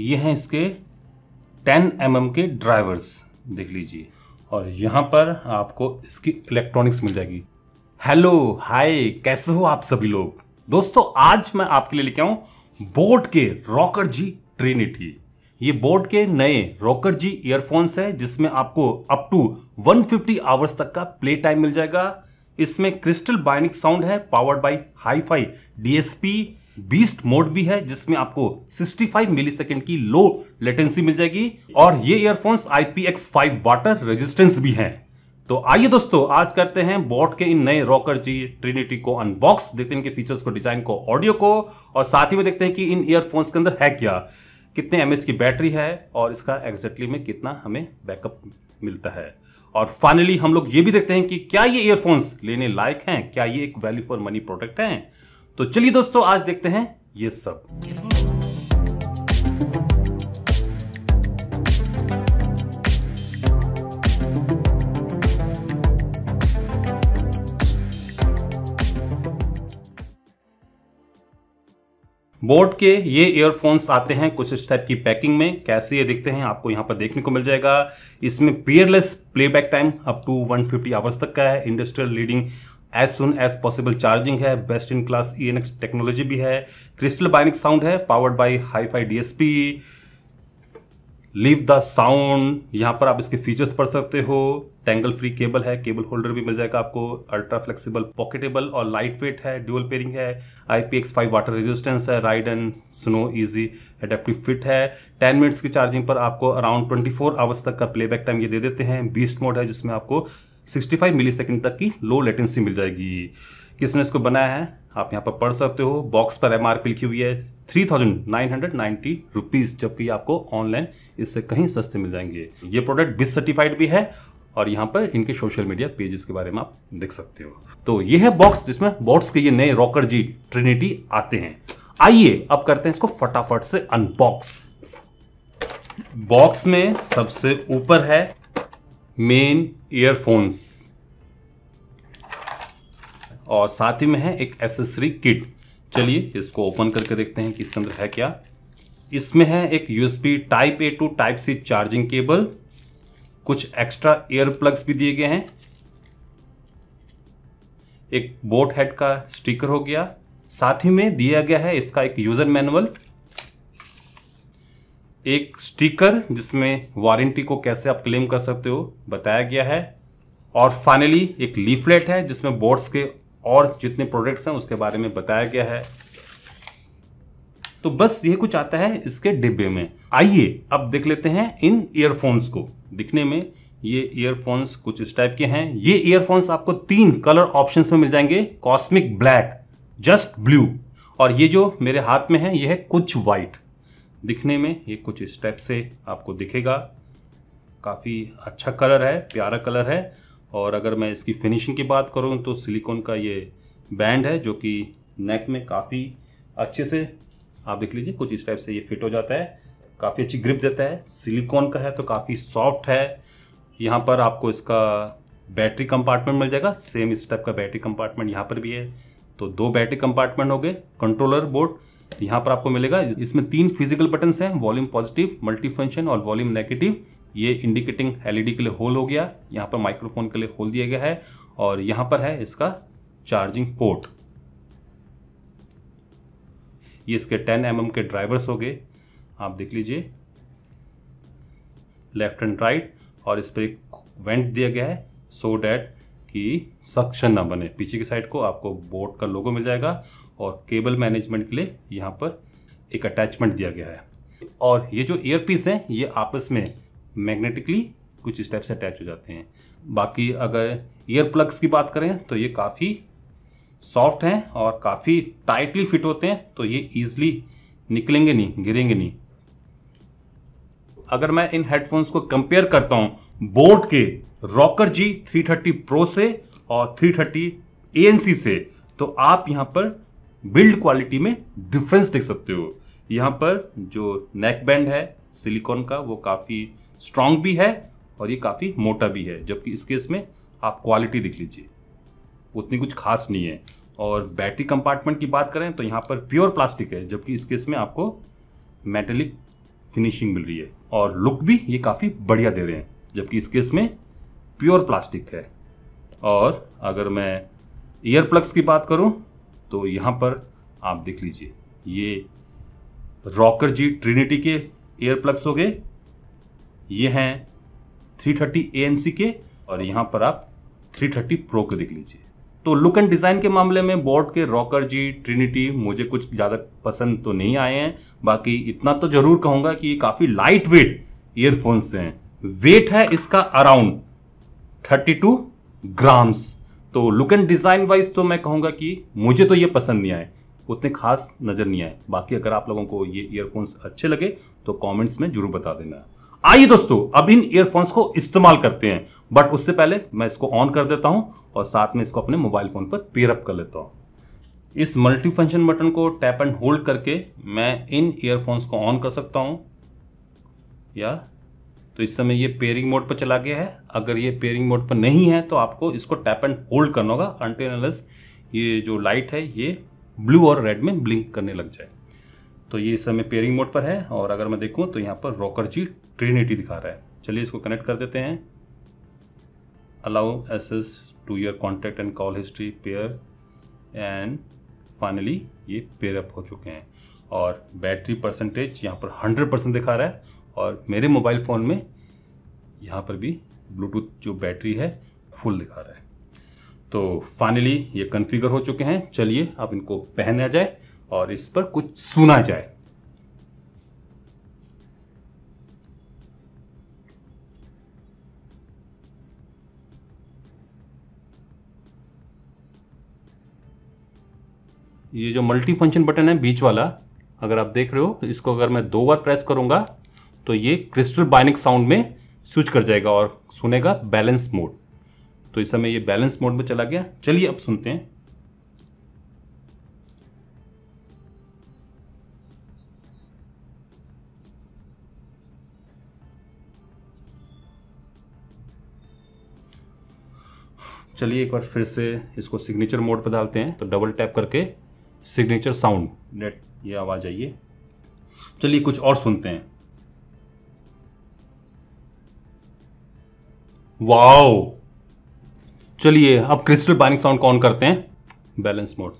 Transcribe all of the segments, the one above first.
ये हैं इसके 10 एम mm के ड्राइवर्स देख लीजिए और यहाँ पर आपको इसकी इलेक्ट्रॉनिक्स मिल जाएगी हेलो हाय कैसे हो आप सभी लोग दोस्तों आज मैं आपके लिए लेके आऊँ बोट के रॉकर जी ट्रिनिटी ये बोट के नए रॉकर जी ईयरफोन्स है जिसमें आपको अप टू 150 आवर्स तक का प्ले टाइम मिल जाएगा इसमें क्रिस्टल बायनिक साउंड है powered by hi fi DSP beast mode भी है जिसमें आपको 65 मिलीसेकेंड की लो लेटेंसी मिल जाएगी और ये ईयरफोन्स IPX5 वाटर रेजिस्टेंस भी हैं तो आइए दोस्तों आज करते हैं बोट के इन नए रॉकर जी ट्रिनिटी को अनबॉक्स देखते हैं इनके फीचर्स को डिजाइन को ऑडियो को और साथ ही में देखते हैं कि इन ईयरफोन्स के अंदर है क्या कितने एम की बैटरी है और इसका एग्जैक्टली में कितना हमें बैकअप मिलता है और फाइनली हम लोग ये भी देखते हैं कि क्या ये ईयरफोन्स लेने लायक हैं क्या ये एक वैल्यू फॉर मनी प्रोडक्ट हैं तो चलिए दोस्तों आज देखते हैं ये सब बोट के ये ईयरफोन्स आते हैं कुछ इस टाइप की पैकिंग में कैसे ये देखते हैं आपको यहाँ पर देखने को मिल जाएगा इसमें peerless playback time up to 150 hours तक का है industrial leading as soon as possible charging है best in class E technology भी है क्रिस्टल बाइनिक साउंड है powered by hi fi DSP live the sound यहाँ पर आप इसके फीचर्स पढ़ सकते हो टेंगल फ्री केबल है केबल होल्डर भी मिल जाएगा आपको अल्ट्रा फ्लेक्सिबल पॉकेटेबल और लाइट वेट है ड्यूअल पेयरिंग है आई P X five water resistance है ride and snow easy adaptive fit है टेन मिनट्स की चार्जिंग पर आपको अराउंड ट्वेंटी फोर आवर्स तक का प्लेबैक टाइम ये दे देते हैं बीस्ट मोड है जिसमें आपको 65 मिलीसेकंड तक की लो लेटेंसी मिल जाएगी किसने इसको बनाया है आप यहाँ पर पढ़ सकते हो बॉक्स पर एम लिखी हुई है three thousand nine hundred ninety rupees जबकि आपको ऑनलाइन इससे कहीं सस्ते मिल जाएंगे ये प्रोडक्ट बिस सर्टिफाइड भी है और यहाँ पर इनके सोशल मीडिया पेजेस के बारे में आप देख सकते हो तो ये है बॉक्स जिसमें बॉक्स के ये नए रॉकर जी ट्रिनिटी आते हैं आइए अब करते हैं इसको फटाफट से अनबॉक्स बॉक्स में सबसे ऊपर है मेन ईयरफोन्स और साथ ही में है एक एसेसरी किट चलिए इसको ओपन करके देखते हैं कि इसके अंदर है क्या इसमें है एक USB type A to type C charging cable कुछ एक्स्ट्रा एयर प्लग्स भी दिए गए हैं एक बोट हेड का स्टिकर हो गया साथ ही में दिया गया है इसका एक यूजर मैनुअल एक स्टिकर जिसमें वारंटी को कैसे आप क्लेम कर सकते हो बताया गया है और फाइनली एक लीफलेट है जिसमें बोर्ड्स के और जितने प्रोडक्ट्स हैं उसके बारे में बताया गया है तो बस ये कुछ आता है इसके डिब्बे में आइए अब देख लेते हैं इन ईयरफोन्स को दिखने में ये ईयरफोन्स कुछ इस टाइप के हैं ये ईयरफोन्स आपको तीन कलर ऑप्शन में मिल जाएंगे कॉस्मिक ब्लैक जस्ट ब्लू और ये जो मेरे हाथ में है ये है कुछ व्हाइट दिखने में ये कुछ स्टेप से आपको दिखेगा काफ़ी अच्छा कलर है प्यारा कलर है और अगर मैं इसकी फिनिशिंग की बात करूँ तो सिलिकॉन का ये बैंड है जो कि नेक में काफ़ी अच्छे से आप देख लीजिए कुछ इस टाइप से ये फिट हो जाता है काफ़ी अच्छी ग्रिप देता है सिलिकॉन का है तो काफ़ी सॉफ्ट है यहाँ पर आपको इसका बैटरी कंपार्टमेंट मिल जाएगा सेम इस टाइप का बैटरी कंपार्टमेंट यहाँ पर भी है तो दो बैटरी कंपार्टमेंट हो गए कंट्रोलर बोर्ड तो यहाँ पर आपको मिलेगा इसमें तीन फिजिकल बटन हैं वॉल्यूम पॉजिटिव मल्टी फंक्शन और वॉल्यूम नेगेटिव ये इंडिकेटिंग एलईडी e के लिए होल हो गया यहाँ पर माइक्रोफोन के लिए होल दिया गया है और यहाँ पर है इसका चार्जिंग पोर्ट ये इसके 10 एम mm के ड्राइवर्स हो गए आप देख लीजिए लेफ्ट एंड राइट और इस पर एक वेंट दिया गया है सो so डैट कि सक्शन ना बने पीछे की साइड को आपको बोट का लोगो मिल जाएगा और केबल मैनेजमेंट के लिए यहाँ पर एक अटैचमेंट दिया गया है और ये जो ईयर पीस हैं ये आपस में मैग्नेटिकली कुछ स्टेप से अटैच हो जाते हैं बाकी अगर ईयर प्लग्स की बात करें तो ये काफ़ी सॉफ्ट हैं और काफ़ी टाइटली फिट होते हैं तो ये ईजिली निकलेंगे नहीं गिरेंगे नहीं अगर मैं इन हेडफोन्स को कंपेयर करता हूँ बोट के रॉकर जी 330 प्रो से और 330 थर्टी से तो आप यहाँ पर बिल्ड क्वालिटी में डिफरेंस देख सकते हो यहाँ पर जो नेक बैंड है सिलिकॉन का वो काफ़ी स्ट्रांग भी है और ये काफ़ी मोटा भी है जबकि इस केस में आप क्वालिटी देख लीजिए उतनी कुछ खास नहीं है और बैटरी कंपार्टमेंट की बात करें तो यहाँ पर प्योर प्लास्टिक है जबकि इस केस में आपको मेटेलिक फिनिशिंग मिल रही है और लुक भी ये काफ़ी बढ़िया दे रहे हैं जबकि इस केस में प्योर प्लास्टिक है और अगर मैं ईयर प्लग्स की बात करूँ तो यहाँ पर आप देख लीजिए ये रॉकर जी ट्रिनिटी के एयर प्लग्स हो गए ये हैं 330 एएनसी के और यहाँ पर आप 330 प्रो के देख लीजिए तो लुक एंड डिज़ाइन के मामले में बोर्ड के रॉकर जी ट्रिनिटी मुझे कुछ ज़्यादा पसंद तो नहीं आए हैं बाकी इतना तो ज़रूर कहूँगा कि ये काफ़ी लाइट वेट ईयरफोन्स हैं वेट है इसका अराउंड 32 ग्राम्स तो लुक एंड डिज़ाइन वाइज तो मैं कहूँगा कि मुझे तो ये पसंद नहीं आए उतने खास नज़र नहीं आए बाकी अगर आप लोगों को ये ईयरफोन्स अच्छे लगे तो कमेंट्स में जरूर बता देना आइए दोस्तों अब इन ईयरफोन्स को इस्तेमाल करते हैं बट उससे पहले मैं इसको ऑन कर देता हूँ और साथ में इसको अपने मोबाइल फ़ोन पर पेयरअप कर लेता हूँ इस मल्टी फंक्शन बटन को टैप एंड होल्ड करके मैं इन ईयरफोन्स को ऑन कर सकता हूँ या तो इस समय ये पेयरिंग मोड पर चला गया है अगर ये पेयरिंग मोड पर नहीं है तो आपको इसको टैप एंड होल्ड करना होगा अनटेनलस ये जो लाइट है ये ब्लू और रेड में ब्लिंक करने लग जाए तो ये इस समय पेयरिंग मोड पर है और अगर मैं देखूँ तो यहाँ पर रॉकर जी ट्रिनिटी दिखा रहा है चलिए इसको कनेक्ट कर देते हैं allow access to your contact and call history pair and finally ये पेयरअप हो चुके हैं और बैटरी परसेंटेज यहाँ पर 100 परसेंट दिखा रहा है और मेरे मोबाइल फ़ोन में यहाँ पर भी ब्लूटूथ जो बैटरी है फुल दिखा रहा है तो फाइनली ये कन्फिगर हो चुके हैं चलिए आप इनको पहना जाए और इस पर कुछ सुना जाए ये जो मल्टी फंक्शन बटन है बीच वाला अगर आप देख रहे हो इसको अगर मैं दो बार प्रेस करूंगा तो ये क्रिस्टल बाइनिक साउंड में स्विच कर जाएगा और सुनेगा बैलेंस मोड तो इस समय ये बैलेंस मोड में चला गया चलिए अब सुनते हैं चलिए एक बार फिर से इसको सिग्नेचर मोड पर डालते हैं तो डबल टैप करके सिग्नेचर साउंड नेट ये आवाज़ आइए चलिए कुछ और सुनते हैं वाओ चलिए अब क्रिस्टल पैनिक साउंड कौन करते हैं बैलेंस मोड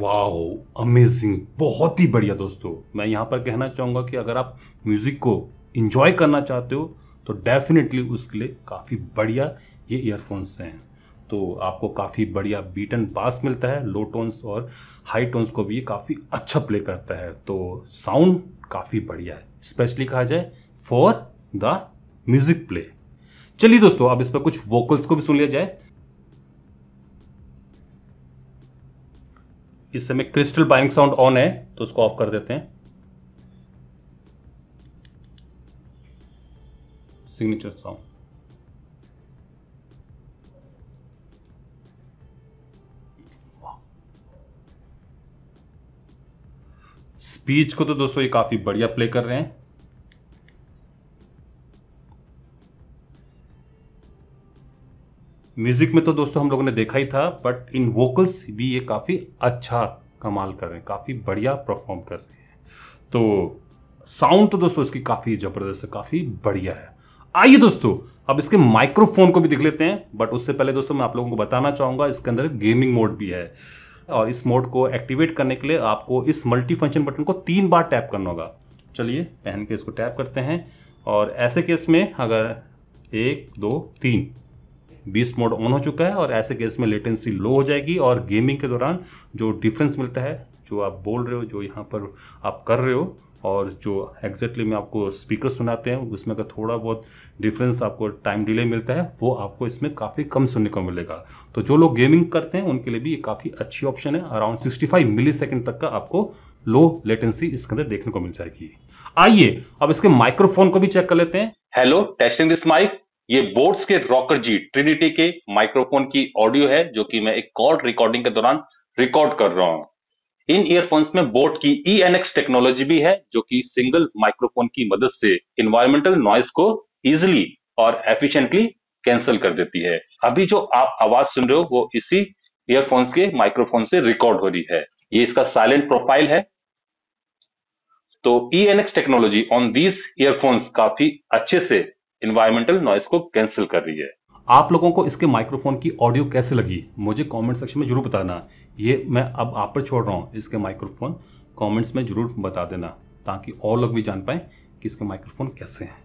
वाओ अमेजिंग बहुत ही बढ़िया दोस्तों मैं यहां पर कहना चाहूंगा कि अगर आप म्यूज़िक को इंजॉय करना चाहते हो तो डेफिनेटली उसके लिए काफ़ी बढ़िया ये ईयरफोन्स हैं तो आपको काफ़ी बढ़िया बीटन पास मिलता है लो टोन्स और हाई टोन्स को भी काफ़ी अच्छा प्ले करता है तो साउंड काफ़ी बढ़िया है स्पेशली कहा जाए फॉर द म्यूजिक प्ले चलिए दोस्तों अब इस पर कुछ वोकल्स को भी सुन लिया जाए इस समय क्रिस्टल बाइंग साउंड ऑन है तो उसको ऑफ कर देते हैं सिग्नेचर साउंड बीच को तो दोस्तों ये काफी बढ़िया प्ले कर रहे हैं म्यूजिक में तो दोस्तों हम लोगों ने देखा ही था बट इन वोकल्स भी ये काफी अच्छा कमाल कर रहे हैं काफी बढ़िया परफॉर्म कर रहे हैं तो साउंड तो दोस्तों इसकी काफी जबरदस्त है काफी बढ़िया है आइए दोस्तों अब इसके माइक्रोफोन को भी देख लेते हैं बट उससे पहले दोस्तों मैं आप लोगों को बताना चाहूंगा इसके अंदर गेमिंग मोड भी है और इस मोड को एक्टिवेट करने के लिए आपको इस मल्टी फंक्शन बटन को तीन बार टैप करना होगा चलिए पहन के इसको टैप करते हैं और ऐसे केस में अगर एक दो तीन बीस मोड ऑन हो चुका है और ऐसे केस में लेटेंसी लो हो जाएगी और गेमिंग के दौरान जो डिफरेंस मिलता है जो आप बोल रहे हो जो यहाँ पर आप कर रहे हो और जो एग्जैक्टली में आपको स्पीकर सुनाते हैं उसमें का थोड़ा बहुत डिफरेंस आपको टाइम डिले मिलता है वो आपको इसमें काफ़ी कम सुनने को मिलेगा तो जो लोग गेमिंग करते हैं उनके लिए भी ये काफ़ी अच्छी ऑप्शन है अराउंड फाइव मिली सेकेंड तक का आपको लो लेटेंसी इसके अंदर देखने को मिल जाएगी आइए अब इसके माइक्रोफोन को भी चेक कर लेते हैं हेलो टेस्टिंग दिस माइक ये बोर्ड्स के रॉकर जी ट्रिनिटी के माइक्रोफोन की ऑडियो है जो कि मैं एक कॉल रिकॉर्डिंग के दौरान रिकॉर्ड कर रहा हूँ इन ईयरफोन्स में बोट की ई एक्स टेक्नोलॉजी भी है जो कि सिंगल माइक्रोफोन की मदद से इन्वायरमेंटल नॉइस को इजिली और एफिशिएंटली कैंसिल कर देती है अभी जो आप आवाज सुन रहे हो वो इसी ईयरफोन्स के माइक्रोफोन से रिकॉर्ड हो रही है ये इसका साइलेंट प्रोफाइल है तो E X technology on these earphones काफी अच्छे से इन्वायरमेंटल नॉइस को कैंसिल कर रही है आप लोगों को इसके माइक्रोफोन की ऑडियो कैसे लगी मुझे कमेंट सेक्शन में जरूर बताना ये मैं अब आप पर छोड़ रहा हूँ इसके माइक्रोफोन कमेंट्स में जरूर बता देना ताकि और लोग भी जान पाएँ कि इसके माइक्रोफोन कैसे हैं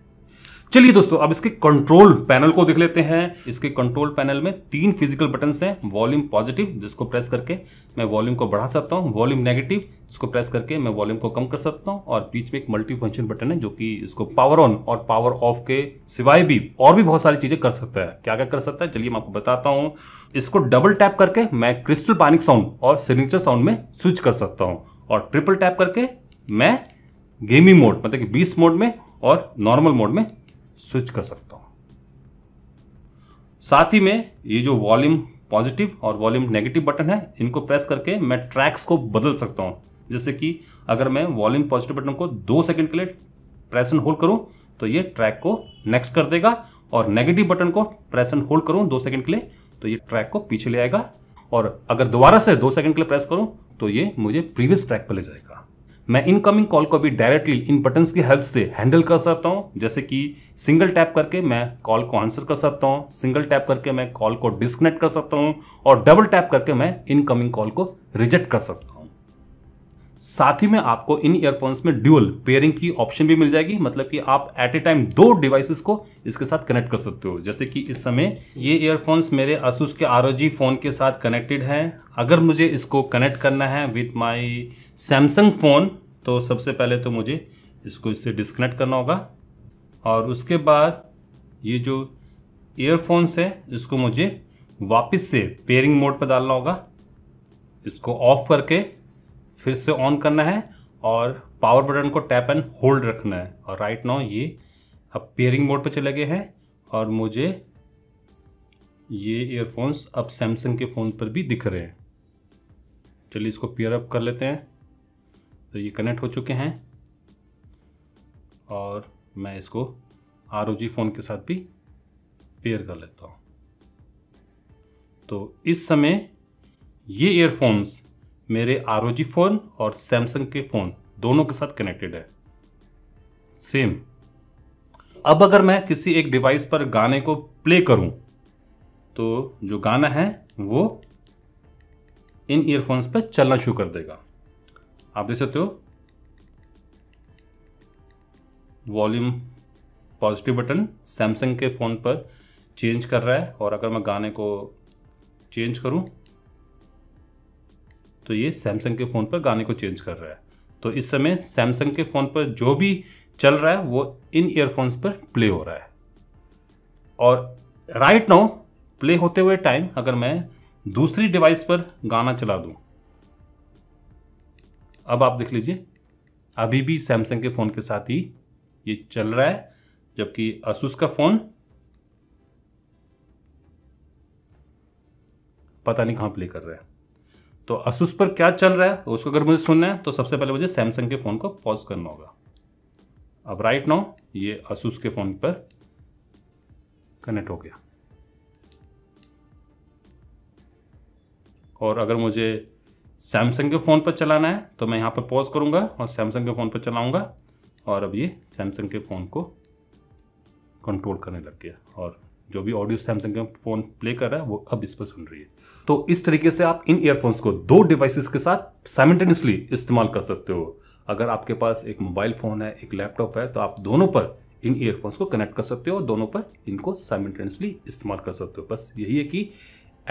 चलिए दोस्तों अब इसके कंट्रोल पैनल को देख लेते हैं इसके कंट्रोल पैनल में तीन फिजिकल बटन हैं वॉल्यूम पॉजिटिव जिसको प्रेस करके मैं वॉल्यूम को बढ़ा सकता हूँ वॉल्यूम नेगेटिव जिसको प्रेस करके मैं वॉल्यूम को कम कर सकता हूँ और बीच में एक मल्टी फंक्शन बटन है जो कि इसको पावर ऑन और पावर ऑफ के सिवाय भी और भी बहुत सारी चीजें कर सकता है क्या क्या कर सकता है चलिए मैं आपको बताता हूँ इसको डबल टैप करके मैं क्रिस्टल पानिक साउंड और सिग्नेचर साउंड में स्विच कर सकता हूँ और ट्रिपल टैप करके मैं गेमिंग मोड मतलब कि बीस मोड में और नॉर्मल मोड में स्विच कर सकता हूँ साथ ही में ये जो वॉल्यूम पॉजिटिव और वॉल्यूम नेगेटिव बटन है इनको प्रेस करके मैं ट्रैक्स को बदल सकता हूँ जैसे कि अगर मैं वॉल्यूम पॉजिटिव बटन को दो सेकंड के लिए प्रेस एंड होल्ड करूँ तो ये ट्रैक को नेक्स्ट कर देगा और नेगेटिव बटन को प्रेस एंड होल्ड करूँ दो सेकंड के लिए तो ये ट्रैक को पीछे ले आएगा और अगर दोबारा से दो सेकंड के लिए प्रेस करूँ तो ये मुझे प्रीवियस ट्रैक पर ले जाएगा मैं इनकमिंग कॉल को भी डायरेक्टली इन बटन्स की हेल्प से हैंडल कर सकता हूँ जैसे कि सिंगल टैप करके मैं कॉल को आंसर कर सकता हूँ सिंगल टैप करके मैं कॉल को डिसकनेक्ट कर सकता हूँ और डबल टैप करके मैं इनकमिंग कॉल को रिजेक्ट कर सकता हूँ साथ ही में आपको इन ईयरफोन्स में ड्यूअल पेयरिंग की ऑप्शन भी मिल जाएगी मतलब कि आप एट ए टाइम दो डिवाइसेस को इसके साथ कनेक्ट कर सकते हो जैसे कि इस समय ये ईयरफोन्स मेरे असूस के आर फ़ोन के साथ कनेक्टेड हैं अगर मुझे इसको कनेक्ट करना है विथ माई सैमसंग फ़ोन तो सबसे पहले तो मुझे इसको इससे डिस्कनेक्ट करना होगा और उसके बाद ये जो ईयरफोन्स है इसको मुझे वापस से पेयरिंग मोड पर डालना होगा इसको ऑफ करके फिर से ऑन करना है और पावर बटन को टैप एंड होल्ड रखना है और राइट नाउ ये अब पेयरिंग मोड पर चले गए हैं और मुझे ये ईयरफोन्स अब सैमसंग के फ़ोन पर भी दिख रहे हैं चलिए इसको पेयर अप कर लेते हैं तो ये कनेक्ट हो चुके हैं और मैं इसको आर फ़ोन के साथ भी पेयर कर लेता हूँ तो इस समय ये ईयरफोन्स मेरे आर फ़ोन और सैमसंग के फ़ोन दोनों के साथ कनेक्टेड है सेम अब अगर मैं किसी एक डिवाइस पर गाने को प्ले करूं तो जो गाना है वो इन ईयरफोन्स पर चलना शुरू कर देगा आप देख सकते हो वॉल्यूम पॉजिटिव बटन सैमसंग के फ़ोन पर चेंज कर रहा है और अगर मैं गाने को चेंज करूं तो ये सैमसंग के फ़ोन पर गाने को चेंज कर रहा है तो इस समय सैमसंग के फ़ोन पर जो भी चल रहा है वो इन ईयरफोन्स पर प्ले हो रहा है और राइट नाउ प्ले होते हुए टाइम अगर मैं दूसरी डिवाइस पर गाना चला दूं अब आप देख लीजिए अभी भी सैमसंग के फ़ोन के साथ ही ये चल रहा है जबकि असूस का फ़ोन पता नहीं कहाँ प्ले कर रहा है तो असूस पर क्या चल रहा है उसको अगर मुझे सुनना है तो सबसे पहले मुझे सैमसंग के फ़ोन को पॉज करना होगा अब राइट नाउ ये असूस के फ़ोन पर कनेक्ट हो गया और अगर मुझे सैमसंग के फ़ोन पर चलाना है तो मैं यहाँ पर पॉज करूँगा और सैमसंग के फ़ोन पर चलाऊँगा और अब ये सैमसंग के फ़ोन को कंट्रोल करने लग गया और जो भी ऑडियो सैमसंग का फ़ोन प्ले कर रहा है वो अब इस पर सुन रही है तो इस तरीके से आप इन ईयरफोन्स को दो डिवाइसेस के साथ साइमल्टेनियसली इस्तेमाल कर सकते हो अगर आपके पास एक मोबाइल फ़ोन है एक लैपटॉप है तो आप दोनों पर इन ईयरफोन्स को कनेक्ट कर सकते हो और दोनों पर इनको साइमल्टेनियसली इस्तेमाल कर सकते हो बस यही है कि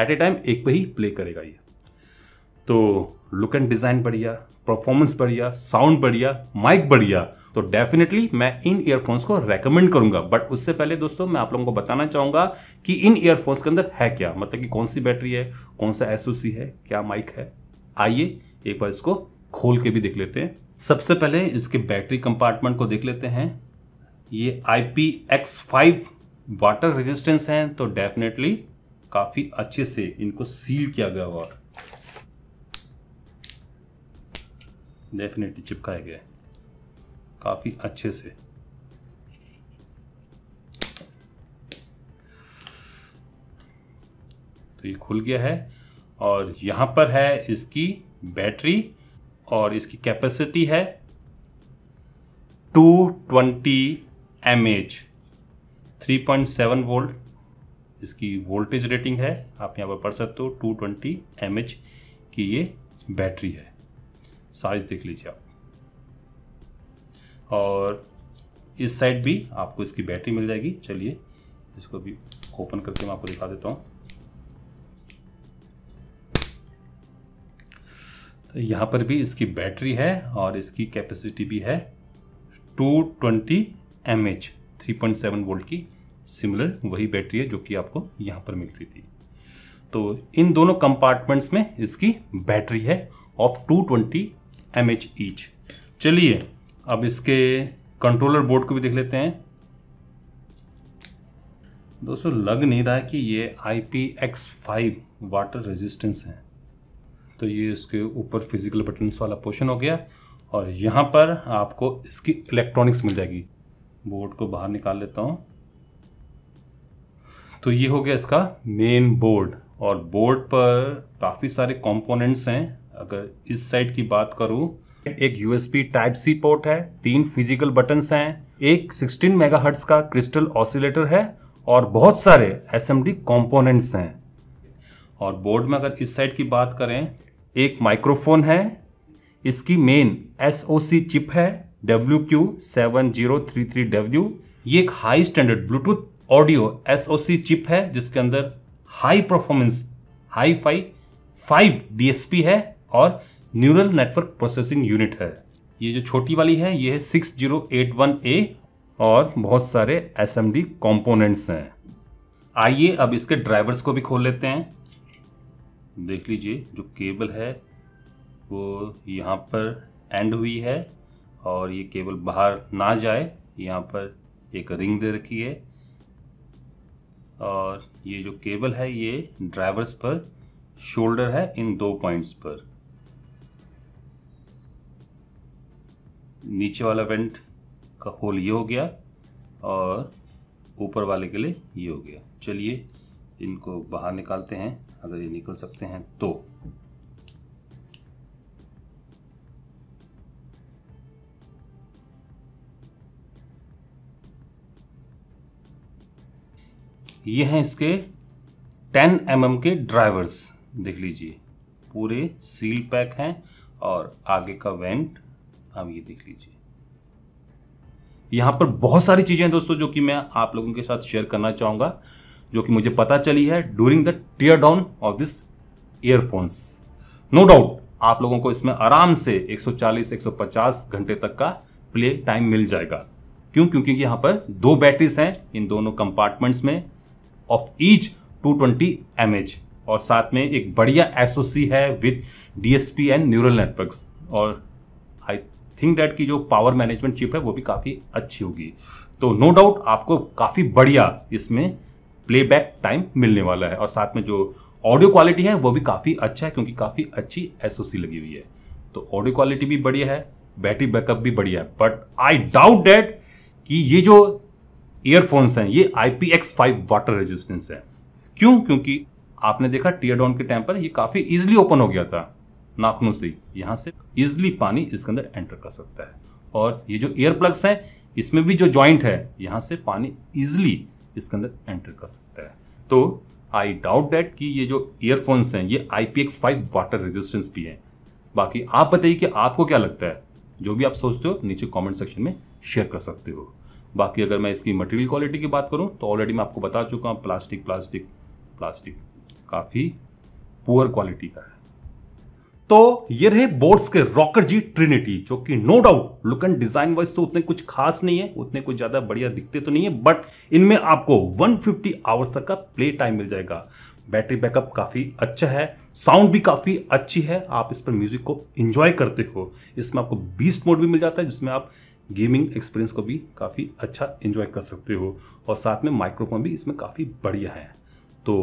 एट ए टाइम एक पर ही प्ले करेगा ये तो लुक एंड डिज़ाइन बढ़िया परफॉर्मेंस बढ़िया साउंड बढ़िया माइक बढ़िया तो डेफिनेटली मैं इन ईयरफोन्स को रेकमेंड करूंगा बट उससे पहले दोस्तों मैं आप लोगों को बताना चाहूंगा कि इन ईयरफोन्स के अंदर है क्या मतलब कि कौन सी बैटरी है कौन सा एस है क्या माइक है आइए एक बार इसको खोल के भी देख लेते हैं सबसे पहले इसके बैटरी कंपार्टमेंट को देख लेते हैं ये I P X five water resistance हैं तो डेफिनेटली काफ़ी अच्छे से इनको सील किया गया हुआ डेफिनेटली चिपकाए गए काफ़ी अच्छे से तो ये खुल गया है और यहाँ पर है इसकी बैटरी और इसकी कैपेसिटी है 220 एम एच वोल्ट इसकी वोल्टेज रेटिंग है आप यहाँ पर पढ़ सकते हो 220 एमएच की ये बैटरी है साइज देख लीजिए आप और इस साइड भी आपको इसकी बैटरी मिल जाएगी चलिए इसको भी ओपन करके मैं आपको दिखा देता हूँ तो यहाँ पर भी इसकी बैटरी है और इसकी कैपेसिटी भी है 220 twenty M H three volt की सिमिलर वही बैटरी है जो कि आपको यहाँ पर मिल रही थी तो इन दोनों कंपार्टमेंट्स में इसकी बैटरी है ऑफ 220 एम एच ईच चलिए अब इसके कंट्रोलर बोर्ड को भी देख लेते हैं दोस्तों लग नहीं रहा है कि ये I P X five water resistance है तो ये इसके ऊपर फिजिकल बटन्स वाला पोर्शन हो गया और यहाँ पर आपको इसकी इलेक्ट्रॉनिक्स मिल जाएगी बोर्ड को बाहर निकाल लेता हूँ तो ये हो गया इसका मेन बोर्ड और बोर्ड पर काफ़ी सारे कंपोनेंट्स हैं अगर इस साइड की बात करूँ एक यूएसबी टाइप सी पोर्ट है तीन फिजिकल बटन हैं एक 16 मेगाहर्ट्ज का क्रिस्टल ऑसिलेटर है और बहुत सारे एस एम कॉम्पोनेंट्स हैं और बोर्ड में अगर इस साइड की बात करें एक माइक्रोफोन है इसकी main S O C chip है W Q seven zero three three W ये एक high standard Bluetooth audio S O C chip है जिसके अंदर high performance hi fi five D है और न्यूरल नेटवर्क प्रोसेसिंग यूनिट है ये जो छोटी वाली है ये है six zero eight one A और बहुत सारे एस एम डी कॉम्पोनेंट्स हैं आइए अब इसके ड्राइवर्स को भी खोल लेते हैं देख लीजिए जो केबल है वो यहाँ पर एंड हुई है और ये केबल बाहर ना जाए यहाँ पर एक रिंग दे रखी है और ये जो केबल है ये ड्राइवर्स पर शोल्डर है इन दो पॉइंट्स पर नीचे वाला वेंट का होल ये हो गया और ऊपर वाले के लिए ये हो गया चलिए इनको बाहर निकालते हैं अगर ये निकल सकते हैं तो ये हैं इसके 10 एम mm के ड्राइवर्स देख लीजिए पूरे सील पैक हैं और आगे का वेंट आप ये देख लीजिए यहां पर बहुत सारी चीज़ें हैं दोस्तों जो कि मैं आप लोगों के साथ शेयर करना चाहूंगा जो कि मुझे पता चली है during the teardown of this earphones no doubt आप लोगों को इसमें आराम से 140-150 घंटे तक का प्ले टाइम मिल जाएगा क्यों क्योंकि यहां पर दो बैटरीज हैं इन दोनों कंपार्टमेंट्स में ऑफ ईच 220 ट्वेंटी और साथ में एक बढ़िया एसओसी है with DSP and neural networks और थिंक डैट की जो पावर मैनेजमेंट चिप है वो भी काफ़ी अच्छी होगी तो नो no डाउट आपको काफ़ी बढ़िया इसमें प्लेबैक टाइम मिलने वाला है और साथ में जो ऑडियो क्वालिटी है वो भी काफ़ी अच्छा है क्योंकि काफ़ी अच्छी एस लगी हुई है तो ऑडियो क्वालिटी भी बढ़िया है बैटरी बैकअप भी बढ़िया है बट आई डाउट डैट कि ये जो ईयरफोन्स हैं ये I P X five water resistance है क्यों क्योंकि आपने देखा टीयर डाउन के टाइम पर ये काफ़ी इजिली ओपन हो गया था नाखूनों से यहाँ से इजिली पानी इसके अंदर एंटर कर सकता है और ये जो एयर प्लग्स हैं इसमें भी जो जॉइंट है यहाँ से पानी इजिली इसके अंदर एंटर कर सकता है तो आई डाउट डैट कि ये जो ईयरफोन्स हैं ये I P X five water resistance भी हैं बाकी आप बताइए कि आपको क्या लगता है जो भी आप सोचते हो नीचे कमेंट सेक्शन में शेयर कर सकते हो बाकी अगर मैं इसकी मटेरियल क्वालिटी की बात करूँ तो ऑलरेडी मैं आपको बता चुका हूँ प्लास्टिक प्लास्टिक प्लास्टिक काफ़ी पुअर क्वालिटी का है तो ये रहे बोट्स के रॉकेट जी ट्रिनिटी जो कि no doubt look and design wise तो उतने कुछ खास नहीं है उतने कुछ ज्यादा बढ़िया दिखते तो नहीं है बट इनमें आपको 150 आवर्स तक का प्ले टाइम मिल जाएगा बैटरी बैकअप काफ़ी अच्छा है साउंड भी काफ़ी अच्छी है आप इस पर म्यूजिक को इंजॉय करते हो इसमें आपको बीस्ट मोड भी मिल जाता है जिसमें आप गेमिंग एक्सपीरियंस को भी काफ़ी अच्छा इंजॉय कर सकते हो और साथ में माइक्रोफोन भी इसमें काफ़ी बढ़िया है तो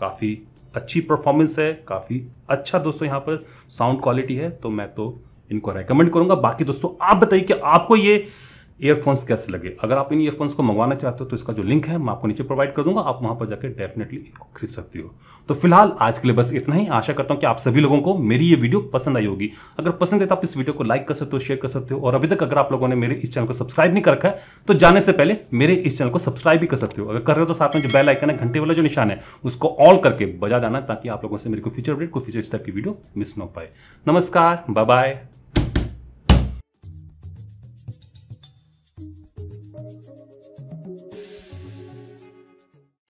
काफ़ी अच्छी परफॉर्मेंस है काफ़ी अच्छा दोस्तों यहाँ पर साउंड क्वालिटी है तो मैं तो इनको रेकमेंड करूंगा बाकी दोस्तों आप बताइए कि आपको ये ईयरफोन्स कैसे लगे अगर आप इन ईयरफोन्स को मंगवाना चाहते हो तो इसका जो लिंक है मैं आपको नीचे प्रोवाइड कर दूंगा आप वहां पर जाकर डेफिनेटली इनको खरीद सकते हो तो फिलहाल आज के लिए बस इतना ही आशा करता हूं कि आप सभी लोगों को मेरी ये वीडियो पसंद आई होगी अगर पसंद है तो आप इस वीडियो को लाइक कर सकते हो शेयर कर सकते हो और अभी तक अगर आप लोगों ने मेरे इस चैनल को सब्सक्राइब नहीं कर रखा है तो जाने से पहले मेरे इस चैनल को सब्सक्राइब भी कर सकते हो अगर कर रहे हो तो साथ में जो बेल आइकन है घंटे वाला जो निशान है उसको ऑल करके बजा जाना ताकि आप लोगों से मेरे को फ्यूचर अपडेट को फ्यूचर स्टेप की वीडियो मिस ना हो पाए नमस्कार बाय बाय